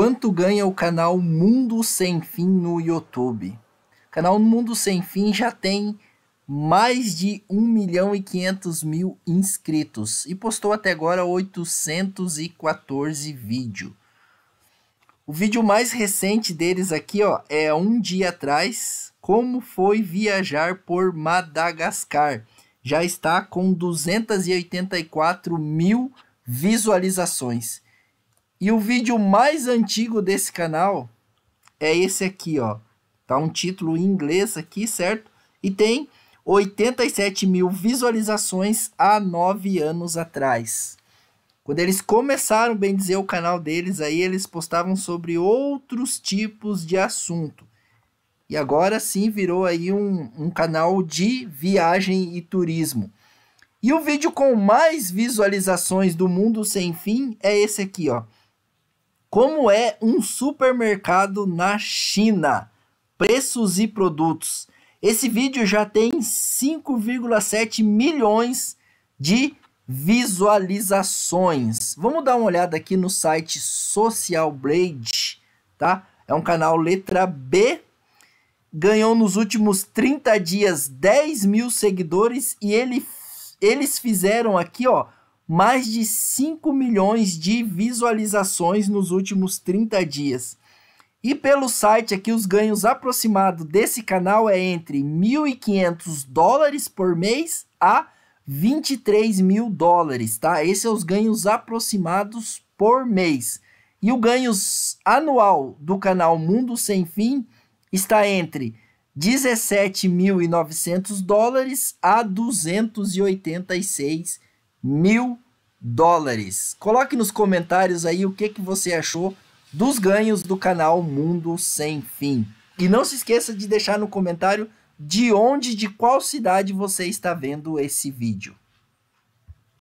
Quanto ganha o canal Mundo Sem Fim no YouTube? O canal Mundo Sem Fim já tem mais de 1 milhão e 500 mil inscritos e postou até agora 814 vídeos. O vídeo mais recente deles aqui ó, é um dia atrás, como foi viajar por Madagascar. Já está com 284 mil visualizações. E o vídeo mais antigo desse canal é esse aqui, ó. Tá um título em inglês aqui, certo? E tem 87 mil visualizações há nove anos atrás. Quando eles começaram, bem dizer, o canal deles, aí eles postavam sobre outros tipos de assunto. E agora sim virou aí um, um canal de viagem e turismo. E o vídeo com mais visualizações do Mundo Sem Fim é esse aqui, ó. Como é um supermercado na China? Preços e produtos. Esse vídeo já tem 5,7 milhões de visualizações. Vamos dar uma olhada aqui no site Social Blade, tá? É um canal letra B. Ganhou nos últimos 30 dias 10 mil seguidores e ele, eles fizeram aqui, ó, mais de 5 milhões de visualizações nos últimos 30 dias. E pelo site aqui, os ganhos aproximados desse canal é entre 1.500 dólares por mês a 23 mil dólares, tá? Esses são é os ganhos aproximados por mês. E o ganho anual do canal Mundo Sem Fim está entre 17.900 dólares a 286 mil dólares. Coloque nos comentários aí o que, que você achou dos ganhos do canal Mundo Sem Fim. E não se esqueça de deixar no comentário de onde, de qual cidade você está vendo esse vídeo.